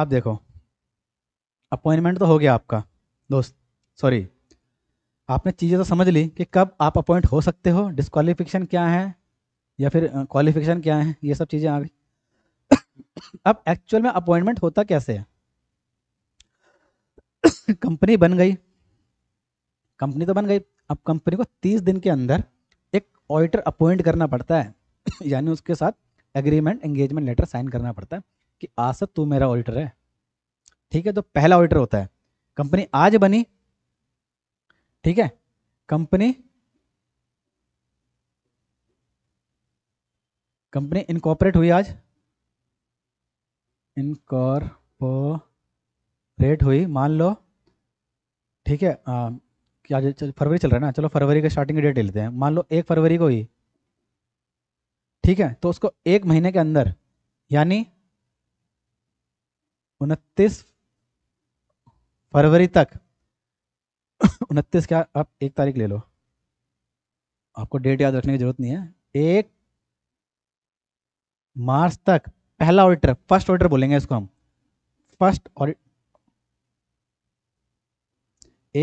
आप देखो अपॉइंटमेंट तो हो गया आपका दोस्त सॉरी आपने चीज़ें तो समझ ली कि कब आप अपॉइंट हो सकते हो डिसक्वालिफिकेशन क्या है या फिर क्वालिफिकेशन क्या है ये सब चीज़ें आ गई अब एक्चुअल में अपॉइंटमेंट होता कैसे है कंपनी बन गई कंपनी तो बन गई अब कंपनी को तीस दिन के अंदर एक ऑडिटर अपॉइंट करना पड़ता है यानी उसके साथ एग्रीमेंट एंगेजमेंट लेटर साइन करना पड़ता है कि आसद तू मेरा ऑडिटर है ठीक है तो पहला ऑडिटर होता है कंपनी आज बनी ठीक है कंपनी कंपनी इनकॉपरेट हुई आज इनकॉरपोरेट हुई मान लो ठीक है आ, क्या फरवरी चल रहा है ना चलो फरवरी का स्टार्टिंग डेट लेते हैं मान लो एक फरवरी को हुई ठीक है तो उसको एक महीने के अंदर यानी उनतीस फरवरी तक उनतीस क्या आप एक तारीख ले लो आपको डेट याद रखने की जरूरत नहीं है एक मार्च तक पहला ऑडिटर फर्स्ट ऑडिटर बोलेंगे इसको हम फर्स्ट ऑडिट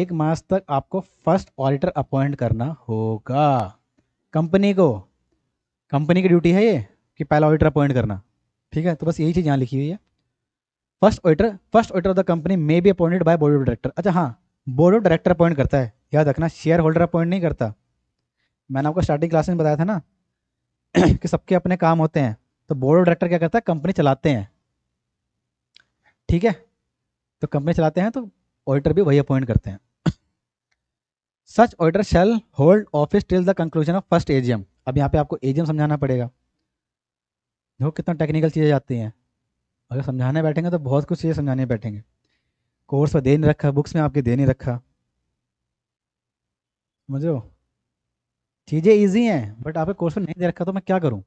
एक मार्च तक आपको फर्स्ट ऑडिटर अपॉइंट करना होगा कंपनी को कंपनी की ड्यूटी है ये कि पहला ऑडिटर अपॉइंट करना ठीक है तो बस यही चीज़ यहां लिखी हुई है first auditor first auditor of the company may be appointed by board of director अच्छा हाँ बोर्ड ऑफ डायरेक्टर अपॉइंट करता है याद रखना शेयर होल्डर अपॉइंट नहीं करता मैंने आपको स्टार्टिंग क्लास में बताया था ना कि सबके अपने काम होते हैं तो बोर्ड ऑफ डायरेक्टर क्या करता है कंपनी चलाते हैं ठीक है तो कंपनी चलाते हैं तो ऑडिटर भी वही अपॉइंट करते हैं such auditor shall hold office till the conclusion of first AGM अब यहाँ पे आपको एजीएम समझाना पड़ेगा देखो कितना टेक्निकल चीज़ें जाती हैं अगर समझाने बैठेंगे तो बहुत कुछ चीज़ें समझाने बैठेंगे कोर्स में तो दे नहीं रखा बुक्स में आपके दे नहीं रखा समझो चीज़ें इजी हैं बट आपके कोर्स में नहीं दे रखा तो मैं क्या करूं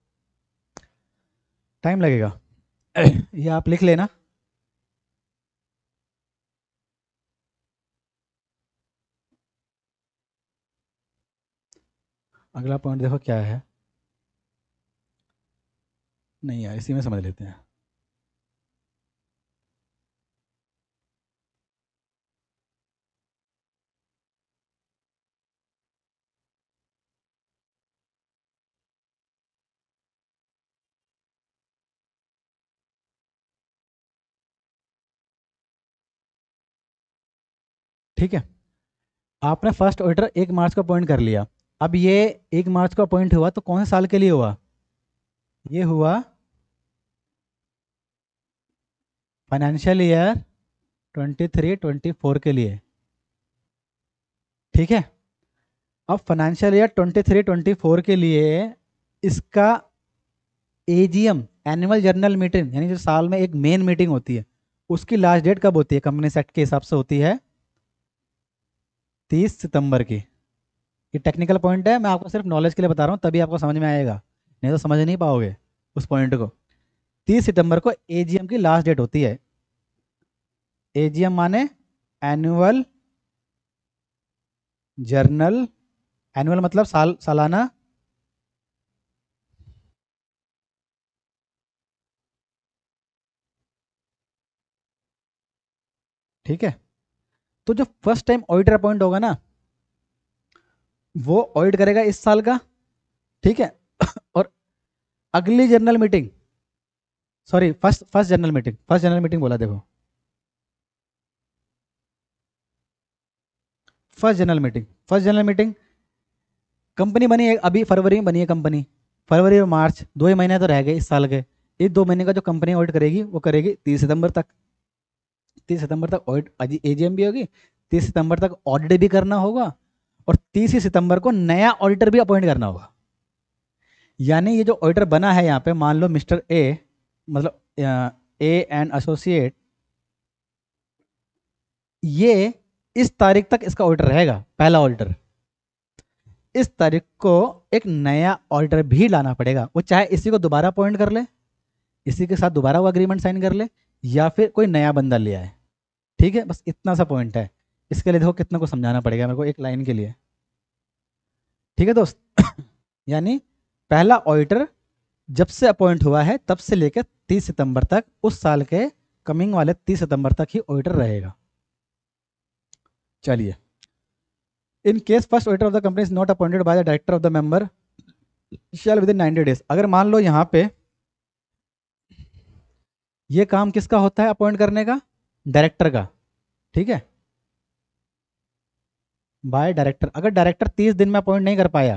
टाइम लगेगा ये आप लिख लेना अगला पॉइंट देखो क्या है नहीं यार इसी में समझ लेते हैं ठीक है आपने फर्स्ट ऑडिटर एक मार्च को अपॉइंट कर लिया अब ये एक मार्च को अपॉइंट हुआ तो कौन से साल के लिए हुआ ये हुआ financial year twenty three twenty four के लिए ठीक है अब financial year twenty three twenty four के लिए इसका एजीएम एनुअल जर्नल मीटिंग यानी जो साल में एक मेन मीटिंग होती है उसकी लास्ट डेट कब होती है कंपनी सेट के हिसाब से होती है तीस सितंबर की ये टेक्निकल पॉइंट है मैं आपको सिर्फ नॉलेज के लिए बता रहा हूँ तभी आपको समझ में आएगा नहीं तो समझ नहीं पाओगे उस पॉइंट को तीस सितंबर को एजीएम की लास्ट डेट होती है एजीएम माने एनुअल जर्नल एनुअल मतलब साल सालाना ठीक है तो जो फर्स्ट टाइम ऑडिटर अपॉइंट होगा ना वो ऑडिट करेगा इस साल का ठीक है और अगली general meeting sorry first first general meeting first general meeting बोला देखो first general meeting first general meeting company बनी है अभी फरवरी में बनी है कंपनी फरवरी और मार्च दो ही महीने तो रह गए इस साल के इस दो महीने का जो कंपनी ऑडिट करेगी वो करेगी तीस सितंबर तक तीस सितंबर तक एजीएम भी होगी तीस सितंबर तक ऑडिट भी करना होगा और तीस सितंबर को नया ऑडिटर भी अपॉइंट करना होगा यानी ये जो ऑडिटर बना है यहाँ पे मान लो मिस्टर ए मतलब ए एंड एसोसिएट ये इस तारीख तक इसका ऑडिटर रहेगा पहला ऑडिटर इस तारीख को एक नया ऑडिटर भी लाना पड़ेगा वो चाहे इसी को दोबारा अपॉइंट कर ले इसी के साथ दोबारा वो अग्रीमेंट साइन कर ले या फिर कोई नया बंदा ले आए ठीक है बस इतना सा पॉइंट है इसके लिए देखो कितने को समझाना पड़ेगा मेरे को एक लाइन के लिए ठीक है दोस्त यानी पहला ऑडिटर जब से अपॉइंट हुआ है तब से लेकर 30 सितंबर तक उस साल के कमिंग वाले 30 सितंबर तक ही ऑडिटर रहेगा चलिए in case first auditor of the company is not appointed by the director of the member shall within ninety days अगर मान लो यहां पे ये काम किसका होता है अपॉइंट करने का डायरेक्टर का ठीक है बाय डायरेक्टर अगर डायरेक्टर तीस दिन में अपॉइंट नहीं कर पाया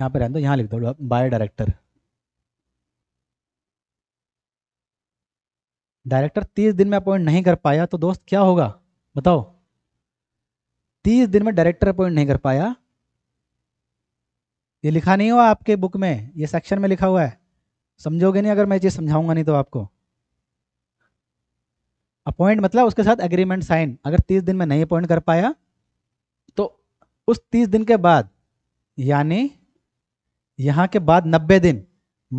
यहां पे रहने दो यहां लिख दो बाय डायरेक्टर डायरेक्टर तीस दिन में अपॉइंट नहीं कर पाया तो दोस्त क्या होगा बताओ तीस दिन में डायरेक्टर अपॉइंट नहीं कर पाया ये लिखा नहीं हुआ आपके बुक में ये सेक्शन में लिखा हुआ है समझोगे नहीं अगर मैं चीज़ समझाऊंगा नहीं तो आपको अपॉइंट मतलब उसके साथ एग्रीमेंट साइन अगर तीस दिन में नहीं अपॉइंट कर पाया तो उस तीस दिन के बाद यानी यहाँ के बाद नब्बे दिन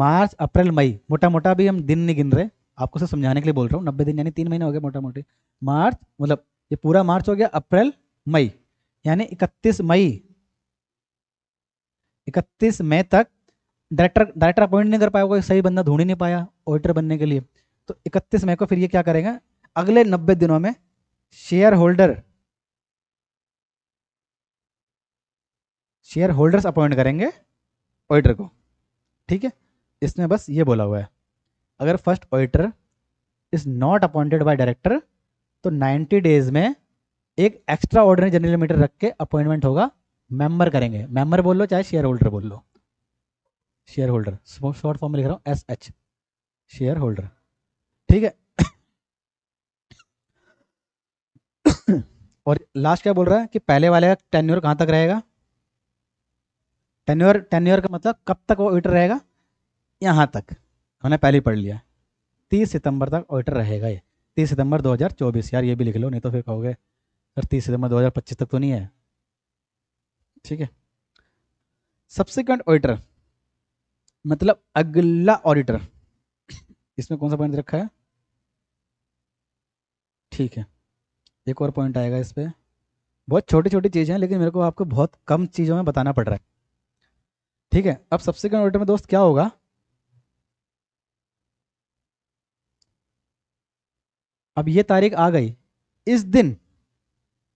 मार्च अप्रैल मई मोटा मोटा भी हम दिन नहीं गिन रहे आपको सब समझाने के लिए बोल रहा हूँ नब्बे दिन यानी तीन महीने हो गए मोटा मोटी मार्च मतलब ये पूरा मार्च हो गया अप्रैल मई यानी इकतीस मई इकतीस मई तक डायरेक्टर डायरेक्टर अपॉइंट नहीं कर पाया कोई सही बंदा ढूंढ ही नहीं पाया ऑडिटर बनने के लिए तो इकतीस मई को फिर ये क्या करेगा अगले नब्बे दिनों में shareholder shareholders appoint करेंगे ऑडिटर को ठीक है इसमें बस ये बोला हुआ है अगर first auditor is not appointed by director तो 90 डेज में एक एक्स्ट्रा ऑर्डिनरी जनरल मीटर रख के अपॉइंटमेंट होगा मेंबर करेंगे मेंबर बोल लो चाहे शेयर होल्डर बोल लो शेयर होल्डर शॉर्ट फॉर्म में लिख रहा हूँ एस एच शेयर होल्डर ठीक है और लास्ट क्या बोल रहा है कि पहले वाले का टेन्यूर कहाँ तक रहेगा टेन्यूर टेन्यूर का मतलब कब तक वो ऑडिटर रहेगा यहाँ तक हमने पहले ही पढ़ लिया तीस सितंबर तक ऑडिटर रहेगा ये तीस सितंबर 2024 यार ये भी लिख लो नहीं तो फिर कहोगे सर तीस सितंबर 2025 तक तो नहीं है ठीक है सब्सिक्वेंट ऑडिटर मतलब अगला ऑडिटर इसमें कौन सा पॉइंट रखा है ठीक है एक और पॉइंट आएगा इस पर बहुत छोटी छोटी चीज़ें हैं लेकिन मेरे को आपको बहुत कम चीज़ों में बताना पड़ रहा है ठीक है अब सबसे कम ऑर्डर में दोस्त क्या होगा अब ये तारीख आ गई इस दिन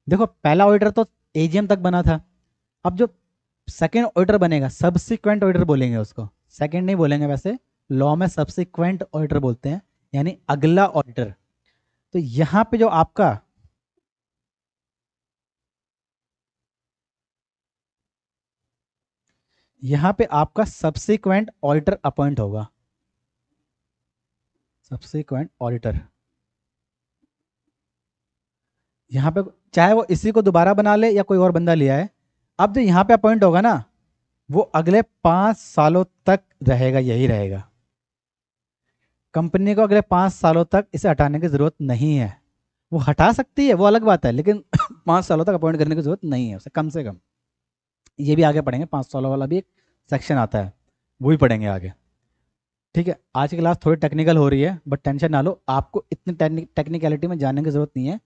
देखो पहला ऑर्डर तो एजीएम तक बना था अब जो सेकेंड ऑर्डर बनेगा सबसिक्वेंट ऑर्डर बोलेंगे उसको सेकेंड नहीं बोलेंगे वैसे लॉ में सबसिक्वेंट ऑर्डर बोलते हैं यानी अगला ऑर्डर तो यहां पे जो आपका यहां पे आपका सब्सिक्वेंट ऑडिटर अपॉइंट होगा सब्सिक्वेंट ऑडिटर यहां पे चाहे वो इसी को दोबारा बना ले या कोई और बंदा लिया है अब जो यहां पे अपॉइंट होगा ना वो अगले पांच सालों तक रहेगा यही रहेगा कंपनी को अगले पांच सालों तक इसे हटाने की ज़रूरत नहीं है वो हटा सकती है वो अलग बात है लेकिन पांच सालों तक अपॉइंट करने की ज़रूरत नहीं है उसे कम से कम ये भी आगे पढ़ेंगे पाँच सौ वाला भी एक सेक्शन आता है वो भी पढ़ेंगे आगे ठीक है आज की क्लास थोड़ी टेक्निकल हो रही है बट टेंशन ना लो आपको इतनी टेक्निकलिटी में जाने की ज़रूरत नहीं है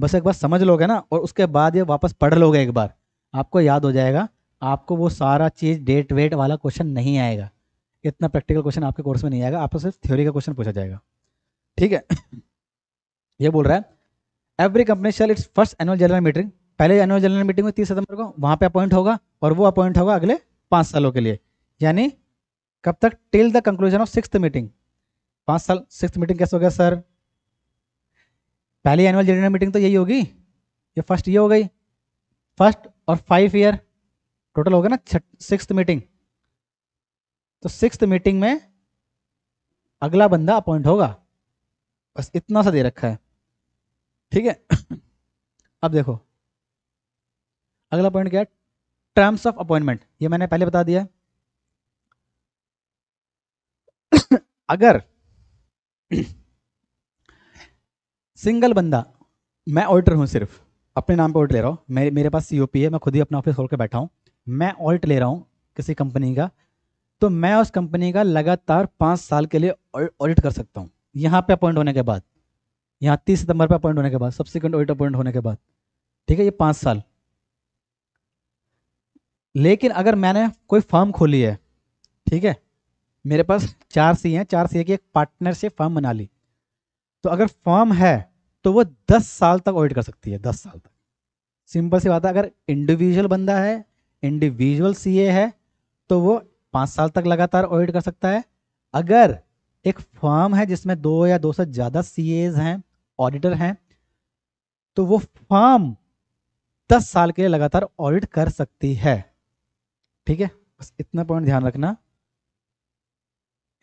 बस एक बार समझ लोगे ना और उसके बाद ये वापस पढ़ लोगे एक बार आपको याद हो जाएगा आपको वो सारा चीज़ डेट वेट वाला क्वेश्चन नहीं आएगा इतना प्रैक्टिकल क्वेश्चन आपके कोर्स में नहीं आएगा आपको सिर्फ थ्योरी का क्वेश्चन पूछा जाएगा ठीक है ये बोल रहा है every company shall its first annual general meeting पहले एनुअल जनरल मीटिंग में तीस सितंबर को वहां पे अपॉइंट होगा और वो अपॉइंट होगा अगले पांच सालों के लिए यानी कब तक till the conclusion of six meeting पाँच साल सिक्स मीटिंग कैसे हो गया सर पहली एनुअल जनरल मीटिंग तो यही होगी ये फर्स्ट ये हो गई फर्स्ट और फाइव ईयर टोटल हो गया ना सिक्स मीटिंग तो सिक्स मीटिंग में अगला बंदा अपॉइंट होगा बस इतना सा दे रखा है ठीक है अब देखो अगला पॉइंट क्या है टर्म्स ऑफ अपॉइंटमेंट ये मैंने पहले बता दिया अगर सिंगल बंदा मैं ऑडिटर हूं सिर्फ अपने नाम पे ऑडिट ले रहा हूं मेरे मेरे पास सीओपी है मैं खुद ही अपना ऑफिस खोल के बैठा हूं मैं ऑडिट ले रहा हूं किसी कंपनी का तो मैं उस कंपनी का लगातार पांच साल के लिए ऑडिट कर सकता हूं यहां पे अपॉइंट होने के बाद यहां तीस सितंबर पे अपॉइंट होने के बाद सब्सिक्वेंट ऑडिट अपॉइंट होने के बाद ठीक है ये पांच साल लेकिन अगर मैंने कोई फर्म खोली है ठीक है मेरे पास चार सी हैं चार सी की एक पार्टनरशिप फर्म बना ली तो अगर फर्म है तो वो दस साल तक ऑडिट कर सकती है दस साल तक सिंपल सी बात है अगर इंडिविजुअल बंदा है इंडिविजुअल सी है तो वो पाँच साल तक लगातार ऑडिट कर सकता है अगर एक फर्म है जिसमें दो या दो से ज़्यादा सी हैं ऑडिटर हैं तो वो फर्म दस साल के लिए लगातार ऑडिट कर सकती है ठीक है बस इतना पॉइंट ध्यान रखना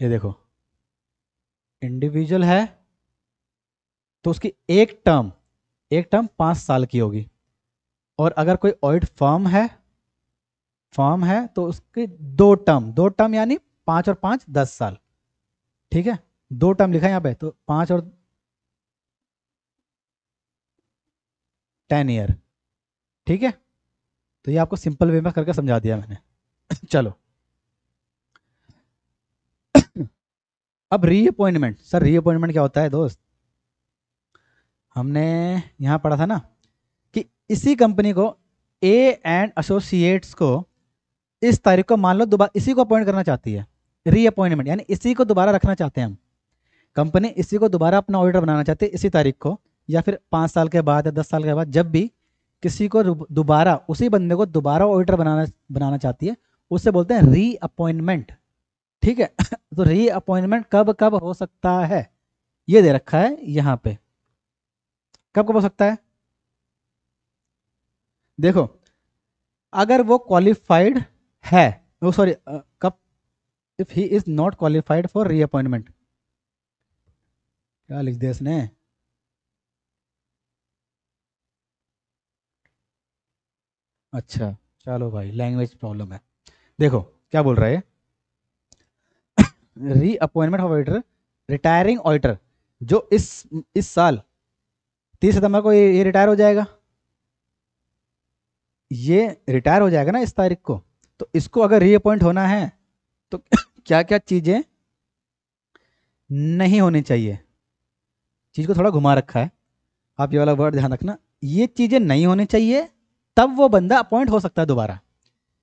ये देखो इंडिविजुअल है तो उसकी एक टर्म एक टर्म पाँच साल की होगी और अगर कोई ऑडिट फॉर्म है फॉर्म है तो उसकी दो टर्म दो टर्म यानी पाँच और पाँच दस साल ठीक है दो टर्म लिखा है यहाँ पे तो पाँच और टेन ईयर ठीक है तो ये आपको सिंपल वे में करके समझा दिया मैंने चलो अब रीअपॉइंटमेंट सर रीअपॉइंटमेंट क्या होता है दोस्त हमने यहां पढ़ा था ना कि इसी कंपनी को ए एंड एसोसिएट्स को इस तारीख को मान लो दोबारा इसी को अपॉइंट करना चाहती है रीअपॉइंटमेंट यानी इसी को दोबारा रखना चाहते हैं हम कंपनी इसी को दोबारा अपना ऑडिटर बनाना चाहती है इसी तारीख को या फिर पाँच साल के बाद या दस साल के बाद जब भी किसी को दोबारा उसी बंदे को दोबारा ऑडिटर बनाना बनाना चाहती है उसे बोलते हैं री अपॉइंटमेंट ठीक है तो री अपॉइंटमेंट कब कब हो सकता है ये दे रखा है यहां पे कब कब हो सकता है देखो अगर वो क्वालिफाइड है वो सॉरी कब if he is not qualified for reappointment क्या लिख दिया इसने अच्छा चलो भाई लैंग्वेज प्रॉब्लम है देखो क्या बोल रहा है appointment of auditor retiring auditor जो इस इस साल तीस सितंबर को ये, ये रिटायर हो जाएगा ये रिटायर हो जाएगा ना इस तारीख को तो इसको अगर रीअपॉइंट होना है तो क्या क्या चीज़ें नहीं होनी चाहिए चीज़ को थोड़ा घुमा रखा है आप ये वाला वर्ड ध्यान रखना ये चीज़ें नहीं होनी चाहिए तब वो बंदा अपॉइंट हो सकता है दोबारा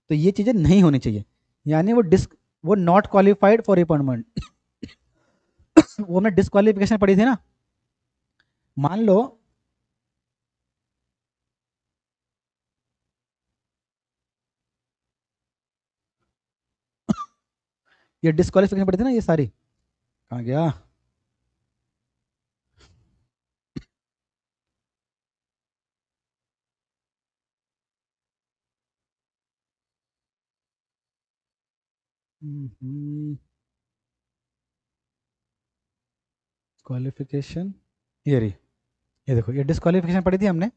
तो ये चीज़ें नहीं होनी चाहिए यानी वो डिस्क वो नॉट क्वालिफाइड फॉर अपॉइंटमेंट वो हमने डिस्कालिफिकेशन पढ़ी थी ना मान लो ये डिस्कालिफिकेशन पढ़ी थी ना ये सारी कहाँ गया क्वालिफिकेशन mm-hmm. ये रही ये देखो ये डिस्कालिफिकेशन पढ़ी थी हमने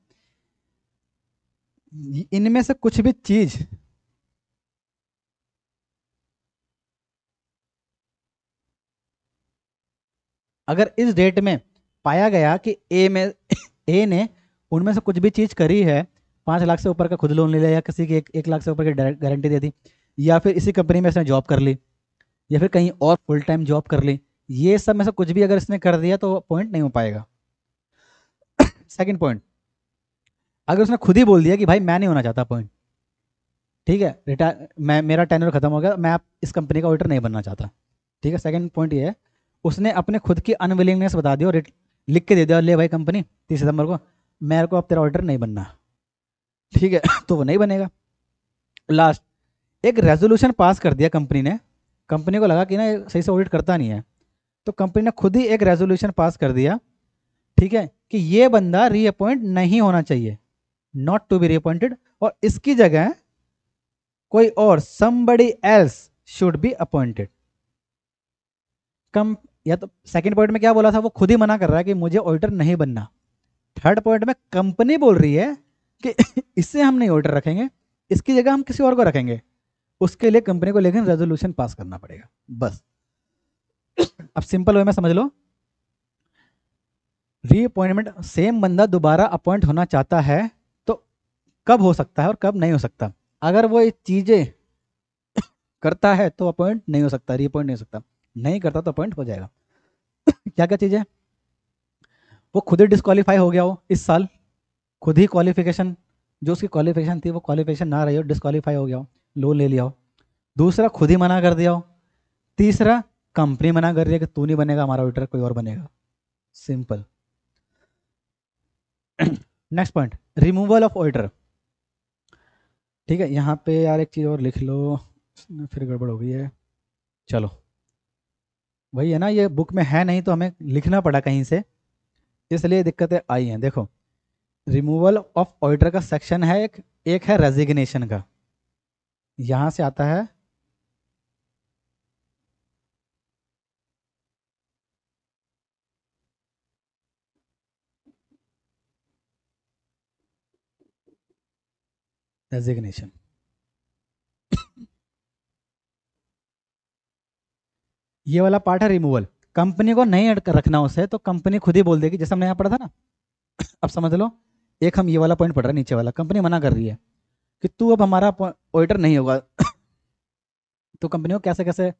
इनमें से कुछ भी चीज अगर इस डेट में पाया गया कि ए में ए ने उनमें से कुछ भी चीज करी है पांच लाख से ऊपर का खुद लोन ले लिया या किसी की एक, एक लाख से ऊपर की गारंटी दे दी या फिर इसी कंपनी में इसने जॉब कर ली या फिर कहीं और फुल टाइम जॉब कर ली ये सब में से कुछ भी अगर इसने कर दिया तो पॉइंट नहीं हो पाएगा सेकंड पॉइंट अगर उसने खुद ही बोल दिया कि भाई मैं नहीं होना चाहता पॉइंट ठीक है रिटायर मैं मेरा टेनर ख़त्म हो गया मैं आप इस कंपनी का ऑडिटर नहीं बनना चाहता ठीक है सेकंड पॉइंट ये है उसने अपने खुद की अनविलिंगनेस बता दी और लिख के दे दिया ले भाई कंपनी तीस सितंबर को मेरे को अब तेरा ऑडिटर नहीं बनना ठीक है तो वो नहीं बनेगा लास्ट एक रेजोल्यूशन पास कर दिया कंपनी ने कंपनी को लगा कि ना सही से ऑडिट करता नहीं है तो कंपनी ने खुद ही एक रेजोल्यूशन पास कर दिया ठीक है कि ये बंदा रीअपॉइंट नहीं होना चाहिए नॉट टू बी रीअपॉइंटेड और इसकी जगह कोई और somebody else should be appointed कम या तो सेकंड पॉइंट में क्या बोला था वो खुद ही मना कर रहा है कि मुझे ऑडिटर नहीं बनना थर्ड पॉइंट में कंपनी बोल रही है कि इससे हम नहीं ऑडिटर रखेंगे इसकी जगह हम किसी और को रखेंगे उसके लिए कंपनी को लेकिन रेजोल्यूशन पास करना पड़ेगा बस अब सिंपल वे में समझ लो रीअपॉइंटमेंट सेम बंदा दोबारा अपॉइंट होना चाहता है तो कब हो सकता है और कब नहीं हो सकता अगर वो ये चीज़ें करता है तो अपॉइंट नहीं हो सकता रीअपॉइंट नहीं हो सकता नहीं करता तो अपॉइंट हो जाएगा क्या क्या चीजें वो खुद ही डिस्कालीफाई हो गया हो इस साल खुद ही क्वालिफिकेशन जो उसकी क्वालिफिकेशन थी वो क्वालिफिकेशन ना रही हो डिसक्वालीफाई हो गया हो लोन ले लिया हो दूसरा खुद ही मना कर दिया हो तीसरा कंपनी मना कर रही है कि तू नहीं बनेगा हमारा ऑडिटर कोई और बनेगा simple next point removal of auditor ठीक है यहाँ पे यार एक चीज़ और लिख लो फिर गड़बड़ हो गई है चलो वही है ना ये बुक में है नहीं तो हमें लिखना पड़ा कहीं से इसलिए दिक्कतें आई हैं देखो रिमूवल ऑफ ऑडिटर का सेक्शन है एक एक है रेजिग्नेशन का यहां से आता है रेजिग्नेशन ये वाला पार्ट है रिमूवल कंपनी को नहीं रखना उसे तो कंपनी खुद ही बोल देगी जैसे हमने यहां पढ़ा था ना अब समझ लो एक हम ये वाला पॉइंट पढ़ रहे हैं नीचे वाला कंपनी मना कर रही है कि तू अब हमारा ऑडिटर नहीं होगा तो कंपनी को कैसे कैसे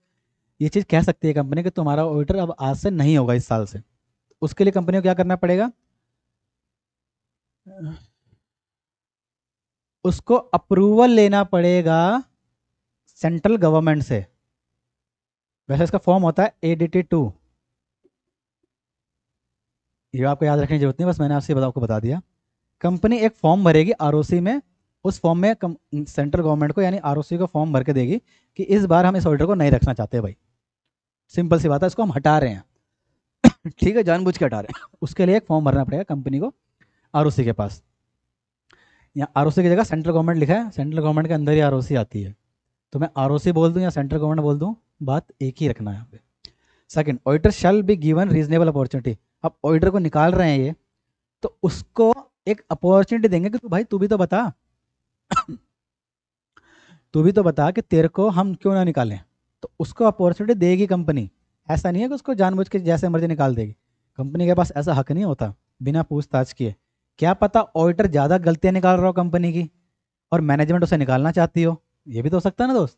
ये चीज़ कह सकती है कंपनी कि तुम्हारा ऑडिटर अब आज से नहीं होगा इस साल से उसके लिए कंपनी को क्या करना पड़ेगा उसको अप्रूवल लेना पड़ेगा सेंट्रल गवर्नमेंट से वैसे इसका फॉर्म होता है एडीटी टी टू ये आपको याद रखने की जरूरत नहीं बस मैंने आपसे आपको बता दिया कंपनी एक फॉर्म भरेगी आर में उस फॉर्म में सेंट्रल गवर्नमेंट को यानी आर को फॉर्म भर के देगी कि इस बार हम इस ऑर्डर को नहीं रखना चाहते भाई सिंपल सी बात है इसको हम हटा रहे हैं ठीक है जानबूझ के हटा रहे हैं उसके लिए एक फॉर्म भरना पड़ेगा कंपनी को आर के पास या आर की जगह सेंट्रल गवर्नमेंट लिखा है सेंट्रल गवर्नमेंट के अंदर ही आर आती है तो मैं आर बोल दूँ या सेंट्रल गवर्नमेंट बोल दूँ बात एक ही रखना है second auditor shall be given reasonable opportunity अब ऑडिटर को निकाल रहे हैं ये तो उसको एक अपॉर्चुनिटी देंगे कि तू भाई तू भी तो बता तू भी तो बता कि तेरे को हम क्यों ना निकालें तो उसको अपॉर्चुनिटी देगी कंपनी ऐसा नहीं है कि उसको जानबूझ के जैसे मर्जी निकाल देगी कंपनी के पास ऐसा हक नहीं होता बिना पूछताछ किए क्या पता ऑडिटर ज़्यादा गलतियाँ निकाल रहा हो कंपनी की और मैनेजमेंट उसे निकालना चाहती हो ये भी तो हो सकता है ना दोस्त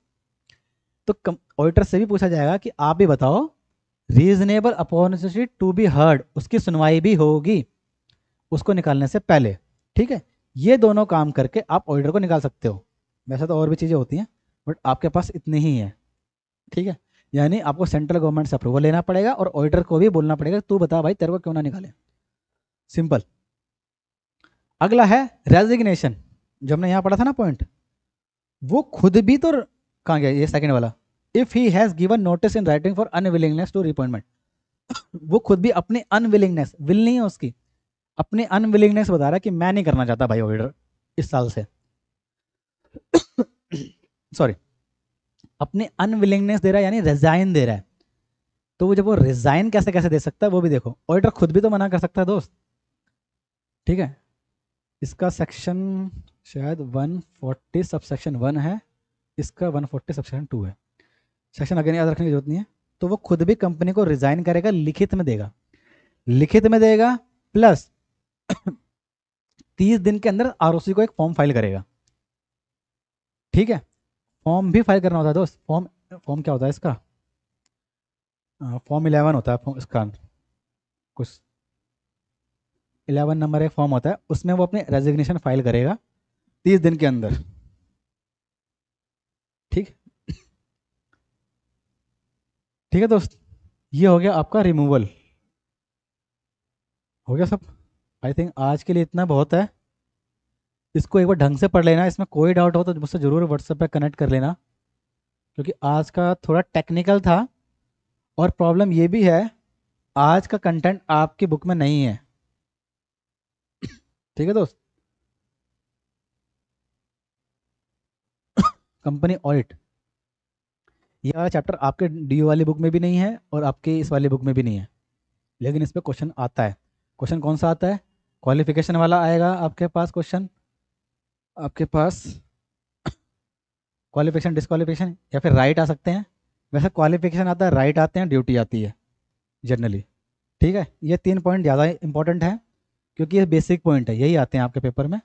तो ऑडिटर से भी पूछा जाएगा कि आप भी बताओ reasonable opportunity to be heard उसकी सुनवाई भी होगी उसको निकालने से पहले ठीक है ये दोनों काम करके आप ऑर्डर को निकाल सकते हो वैसे तो और भी चीज़ें होती हैं बट आपके पास इतनी ही है ठीक है यानी आपको सेंट्रल गवर्नमेंट से अप्रूवल लेना पड़ेगा और ऑर्डर को भी बोलना पड़ेगा तू बता भाई तेरे को क्यों ना निकाले सिंपल अगला है रेजिग्नेशन जो हमने यहाँ पढ़ा था ना पॉइंट वो खुद भी तो कहाँ गया ये सेकेंड वाला if he has given notice in writing for unwillingness to reappointment वो खुद भी अपनी अनविलिंगनेस विल नहीं है उसकी अपनी अनविलिंगनेस बता रहा है कि मैं नहीं करना चाहता भाई ऑडिटर इस साल से सॉरी अपनी अनविलिंगनेस दे रहा है यानी रिजाइन दे रहा है तो वो जब वो रिजाइन कैसे कैसे दे सकता है वो भी देखो ऑडिटर खुद भी तो मना कर सकता है दोस्त ठीक है इसका सेक्शन शायद 140 फोर्टी सब सेक्शन वन है इसका 140 फोर्टी सब subsection two section again याद रखने की जरूरत नहीं है तो वो खुद भी कंपनी को रिजाइन करेगा लिखित में देगा लिखित में देगा प्लस तीस दिन के अंदर आर को एक फॉर्म फाइल करेगा ठीक है फॉर्म भी फाइल करना होता है दोस्त फॉर्म फॉर्म क्या होता है इसका फॉर्म इलेवन होता है इसका कुछ इलेवन नंबर एक फॉर्म होता है उसमें वो अपने रेजिग्नेशन फाइल करेगा तीस दिन के अंदर ठीक ठीक है दोस्त ये हो गया आपका रिमूवल हो गया सब आई थिंक आज के लिए इतना बहुत है इसको एक बार ढंग से पढ़ लेना इसमें कोई डाउट हो तो मुझसे ज़रूर व्हाट्सएप पे कनेक्ट कर लेना क्योंकि आज का थोड़ा टेक्निकल था और प्रॉब्लम ये भी है आज का कंटेंट आपकी बुक में नहीं है ठीक है दोस्त कंपनी ऑडिट यह वाला चैप्टर आपके डी वाली बुक में भी नहीं है और आपके इस वाली बुक में भी नहीं है लेकिन इस पर क्वेश्चन आता है क्वेश्चन कौन सा आता है क्वालिफिकेशन वाला आएगा आपके पास क्वेश्चन आपके पास क्वालिफिकेशन डिसक्वालिफिकेशन या फिर राइट आ सकते हैं वैसे क्वालिफिकेशन आता है राइट आते हैं ड्यूटी आती है जनरली ठीक है ये तीन पॉइंट ज़्यादा इंपॉर्टेंट है क्योंकि ये बेसिक पॉइंट है यही आते हैं आपके पेपर में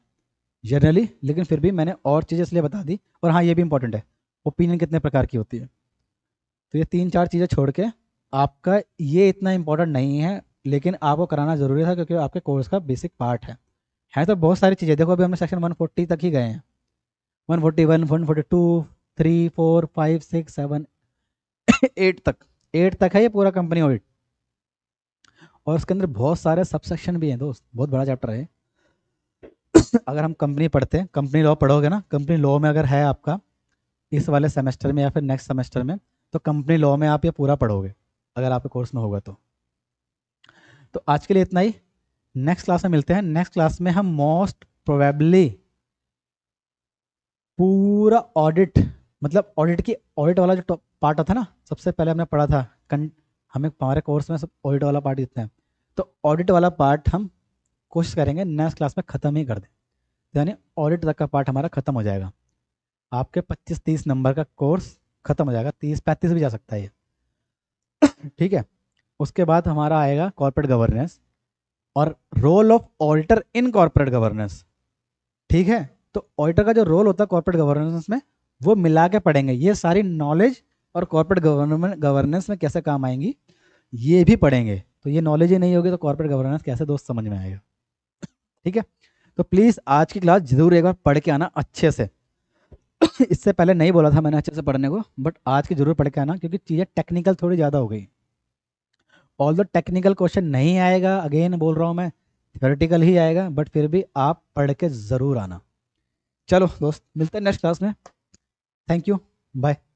जनरली लेकिन फिर भी मैंने और चीज़ें इसलिए बता दी और हाँ ये भी इंपॉर्टेंट है ओपिनियन कितने प्रकार की होती है तो ये तीन चार चीज़ें छोड़ के आपका ये इतना इम्पोर्टेंट नहीं है लेकिन आपको कराना ज़रूरी था क्योंकि आपके कोर्स का बेसिक पार्ट है है तो बहुत सारी चीज़ें देखो अभी हमने सेक्शन वन फोर्टी तक ही गए हैं one one one forty forty two three four five six seven eight तक एट तक है ये पूरा कंपनी ऑडिट और उसके अंदर बहुत सारे सब सेक्शन भी हैं दोस्त बहुत बड़ा चैप्टर है अगर हम कंपनी पढ़ते हैं कंपनी लॉ पढ़ोगे ना कंपनी लॉ में अगर है आपका इस वाले सेमेस्टर में या फिर नेक्स्ट सेमेस्टर में तो कंपनी लॉ में आप ये पूरा पढ़ोगे अगर आपके कोर्स में होगा तो तो आज के लिए इतना ही नेक्स्ट क्लास में मिलते हैं नेक्स्ट क्लास में हम मोस्ट प्रोबेबली पूरा ऑडिट मतलब ऑडिट की ऑडिट वाला जो पार्ट था ना सबसे पहले हमने पढ़ा था कन, हमें हमारे कोर्स में सब ऑडिट वाला पार्ट देते हैं तो ऑडिट वाला पार्ट हम कोशिश करेंगे नेक्स्ट क्लास में ख़त्म ही कर दें यानी ऑडिट तक का पार्ट हमारा ख़त्म हो जाएगा आपके 25-30 नंबर का कोर्स ख़त्म हो जाएगा 30-35 भी जा सकता है ये ठीक है उसके बाद हमारा आएगा कॉर्पोरेट गवर्नेंस और role of auditor in corporate governance ठीक है तो ऑडिटर का जो रोल होता है कॉर्पोरेट गवर्नेंस में वो मिला के पढ़ेंगे ये सारी नॉलेज और कॉर्पोरेट गवर्नमेंट गवर्नेंस में कैसे काम आएंगी ये भी पढ़ेंगे तो ये नॉलेज ही नहीं होगी तो कॉर्पोरेट गवर्नेंस कैसे दोस्त समझ में आएगा ठीक है तो प्लीज़ आज की क्लास जरूर एक बार पढ़ के आना अच्छे से इससे पहले नहीं बोला था मैंने अच्छे से पढ़ने को बट आज की जरूर पढ़ के आना क्योंकि चीज़ें टेक्निकल थोड़ी ज़्यादा हो गई ऑल द टेक्निकल क्वेश्चन नहीं आएगा अगेन बोल रहा हूँ मैं थियोरेटिकल ही आएगा बट फिर भी आप पढ़ के ज़रूर आना चलो दोस्त मिलते हैं नेक्स्ट क्लास में थैंक यू बाय